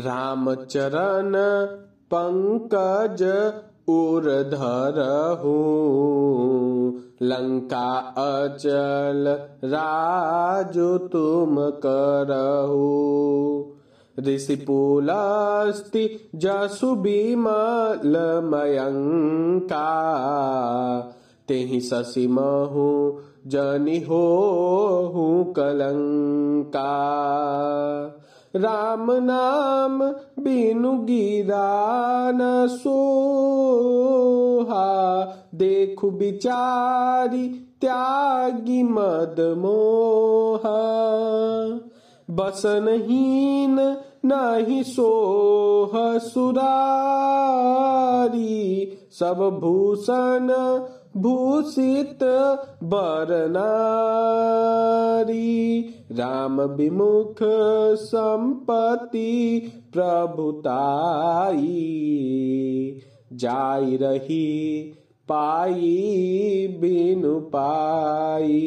रामचरण पंकज उर धरहूँ लंका अचल राजु तुम करहू ऋषिपुलास्ति जसु विमलमयङ्का तेहि शशिमहु जनिहोहु कलङ्का राम नाम बिनु गिरा न सोहा देखु बिचारी त्यागी मद मोहा बसनहीन नहीं सोह सुरारी सब भूषण भूषित बरनारी राम विमुख संपत्ति प्रभुताई जाय रही पाई बिनु पाई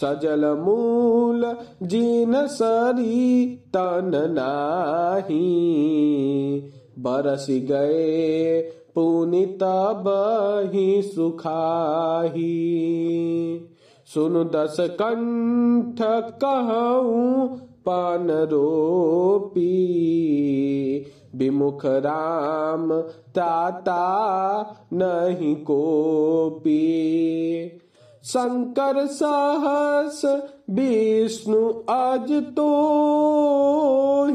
सजल मूल जिन सरी तन नाही बरस गए पुनिता बही सुखाही सुन दस कंठ कहूँ पान रोपी विमुख राम ताता नहीं कोपी शंकर सहस विष्णु अज तो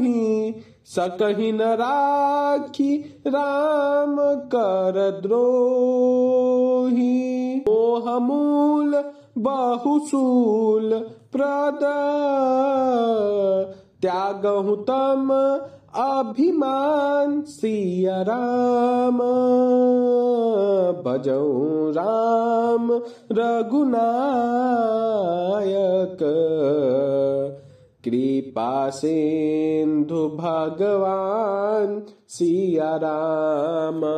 ही सकहि राखी राम कर द्रोही हमूल बहुसूल प्रद त्यागहु तम अभिमान सिया राम भजऊ राम रघुनायक कृपा सिंधु भगवान सिया राम